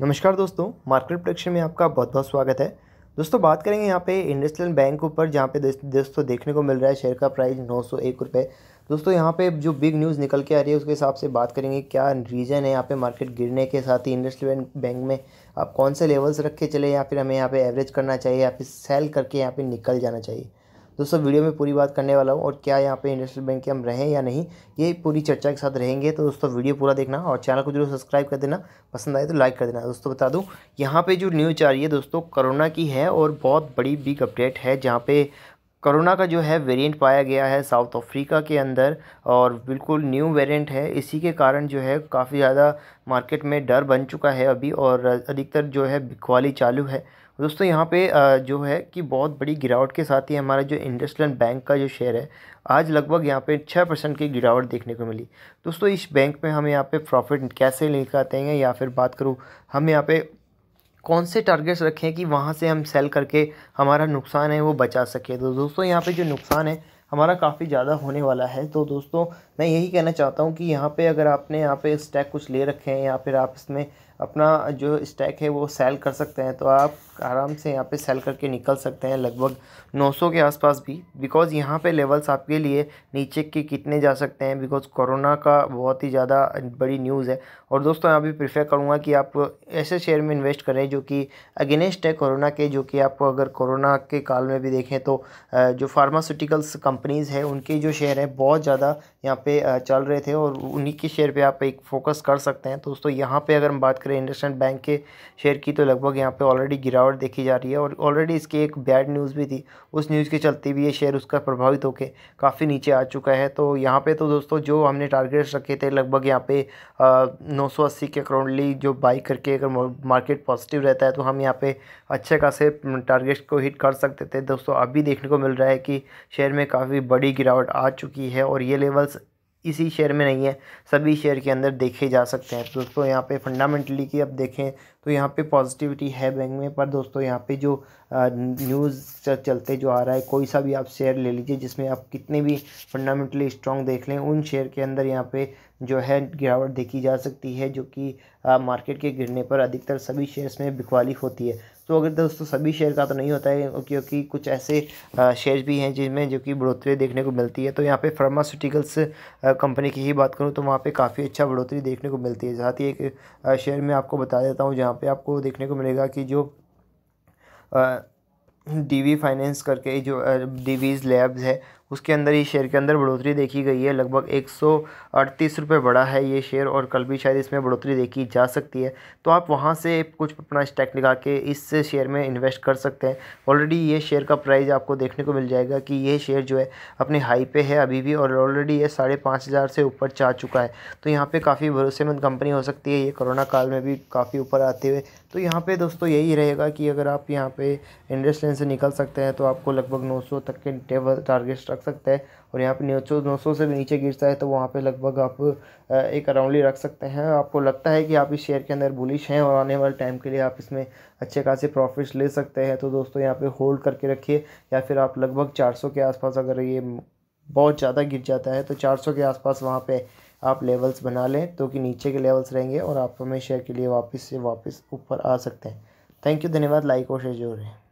नमस्कार दोस्तों market production में आपका बहुत बहुत स्वागत है दोस्तों बात करेंगे यहाँ पे इंडस्ट्रियल बैंक ऊपर जहाँ पे दोस्तों देखने को मिल रहा है शेयर का प्राइस नौ सौ एक रुपये दोस्तों यहाँ पे जो बिग न्यूज़ निकल के आ रही है उसके हिसाब से बात करेंगे क्या रीज़न है यहाँ पे मार्केट गिरने के साथ ही इंडस्ट्रियल बैंक में आप कौन से लेवल्स रख के चले या फिर हमें यहाँ पे एवरेज करना चाहिए या फिर सेल करके यहाँ पे निकल जाना चाहिए दोस्तों वीडियो में पूरी बात करने वाला हूँ और क्या यहाँ पे इंडस्ट्रियल बैंक के हम रहें या नहीं ये पूरी चर्चा के साथ रहेंगे तो दोस्तों वीडियो पूरा देखना और चैनल को जरूर सब्सक्राइब कर देना पसंद आए तो लाइक कर देना दोस्तों बता दूँ यहाँ पर जो न्यूज आ रही है दोस्तों कोरोना की है और बहुत बड़ी बिग अपडेट है जहाँ पर करोना का जो है वेरिएंट पाया गया है साउथ अफ्रीका के अंदर और बिल्कुल न्यू वेरिएंट है इसी के कारण जो है काफ़ी ज़्यादा मार्केट में डर बन चुका है अभी और अधिकतर जो है बिकवाली चालू है दोस्तों यहाँ पे जो है कि बहुत बड़ी गिरावट के साथ ही हमारा जो इंडस्ट्रियल बैंक का जो शेयर है आज लगभग यहाँ पे छः परसेंट की गिरावट देखने को मिली दोस्तों इस बैंक में हम यहाँ पे प्रॉफिट कैसे आते हैं या फिर बात करूँ हम यहाँ पे कौन से टारगेट्स रखें कि वहाँ से हम सेल करके हमारा नुकसान है वो बचा सके तो दोस्तों यहाँ पर जो नुकसान है हमारा काफ़ी ज़्यादा होने वाला है तो दोस्तों मैं यही कहना चाहता हूँ कि यहाँ पे अगर आपने यहाँ पे स्टैक कुछ ले रखे हैं या फिर आप इसमें अपना जो स्टैक है वो सेल कर सकते हैं तो आप आराम से यहाँ पे सेल करके निकल सकते हैं लगभग 900 के आसपास भी बिकॉज़ यहाँ पे लेवल्स आपके लिए नीचे के कितने जा सकते हैं बिकॉज़ कोरोना का बहुत ही ज़्यादा बड़ी न्यूज़ है और दोस्तों यहाँ भी प्रीफर करूँगा कि आप ऐसे शेयर में इन्वेस्ट करें जो कि अगेनेस्ट है कोरोना के जो कि आप अगर कोरोना के काल में भी देखें तो जो फार्मास्यूटिकल्स कंपनीज़ हैं उनके जो शेयर हैं बहुत ज़्यादा यहाँ पर चल रहे थे और उन्हीं के शेयर पर आप एक फोकस कर सकते हैं तो दोस्तों यहाँ पर अगर हम बात करें करें बैंक के शेयर की तो लगभग यहाँ पे ऑलरेडी गिरावट देखी जा रही है और ऑलरेडी इसकी एक बैड न्यूज़ भी थी उस न्यूज़ के चलते भी ये शेयर उसका प्रभावित होकर काफ़ी नीचे आ चुका है तो यहाँ पर तो दोस्तों जो हमने टारगेट्स रखे थे लगभग यहाँ पे नौ सौ अस्सी के अराउंडली जो बाई करके अगर मार्केट पॉजिटिव रहता है तो हम यहाँ पे अच्छे खासे टारगेट्स को हिट कर सकते थे दोस्तों अभी देखने को मिल रहा है कि शेयर में काफ़ी बड़ी गिरावट आ चुकी है और ये लेवल्स इसी शेयर में नहीं है सभी शेयर के अंदर देखे जा सकते हैं तो दोस्तों यहाँ पे फंडामेंटली की अब देखें तो यहाँ पे पॉजिटिविटी है बैंक में पर दोस्तों यहाँ पे जो न्यूज़ चलते जो आ रहा है कोई सा भी आप शेयर ले लीजिए जिसमें आप कितने भी फंडामेंटली स्ट्रॉन्ग देख लें उन शेयर के अंदर यहाँ पे जो है गिरावट देखी जा सकती है जो कि मार्केट के गिरने पर अधिकतर सभी शेयर्स में बिकवाली होती है तो अगर दोस्तों सभी शेयर का तो नहीं होता है क्योंकि कुछ ऐसे शेयर भी हैं जिनमें जो कि बढ़ोतरी देखने को मिलती है तो यहाँ पे फार्मास्यूटिकल्स कंपनी की ही बात करूँ तो वहाँ पे काफ़ी अच्छा बढ़ोतरी देखने को मिलती है साथ ही एक शेयर में आपको बता देता हूँ जहाँ यहाँ पे आपको देखने को मिलेगा कि जो डीवी फाइनेंस करके जो डीवीज लैब्स है उसके अंदर ही शेयर के अंदर बढ़ोतरी देखी गई है लगभग एक सौ अड़तीस रुपये बढ़ा है ये शेयर और कल भी शायद इसमें बढ़ोतरी देखी जा सकती है तो आप वहाँ से कुछ अपना स्टैक लगा के इस शेयर में इन्वेस्ट कर सकते हैं ऑलरेडी ये शेयर का प्राइस आपको देखने को मिल जाएगा कि ये शेयर जो है अपने हाई पे है अभी भी और ऑलरेडी ये साढ़े पाँच हज़ार से ऊपर जा चुका है तो यहाँ पे काफ़ी भरोसेमंद कंपनी हो सकती है ये कोरोना काल में भी काफ़ी ऊपर आते हुए तो यहाँ पे दोस्तों यही रहेगा कि अगर आप यहाँ पे इंडस्ट्रेन से निकल सकते हैं तो आपको लगभग नौ तक के टेबल टारगेट रख सकते हैं और यहाँ पे नौ नौ से भी नीचे गिरता है तो वहाँ पे लगभग आप एक अराउंडली रख सकते हैं आपको लगता है कि आप इस शेयर के अंदर बुलिश हैं और आने वाले टाइम के लिए आप इसमें अच्छे खासे प्रॉफिट्स ले सकते हैं तो दोस्तों यहाँ पर होल्ड करके रखिए या फिर आप लगभग चार के आसपास अगर ये बहुत ज़्यादा गिर जाता है तो चार के आसपास वहाँ पर आप लेवल्स बना लें तो कि नीचे के लेवल्स रहेंगे और आप हमें शेयर के लिए वापस से वापस ऊपर आ सकते हैं थैंक यू धन्यवाद लाइक और शेयर जो रहे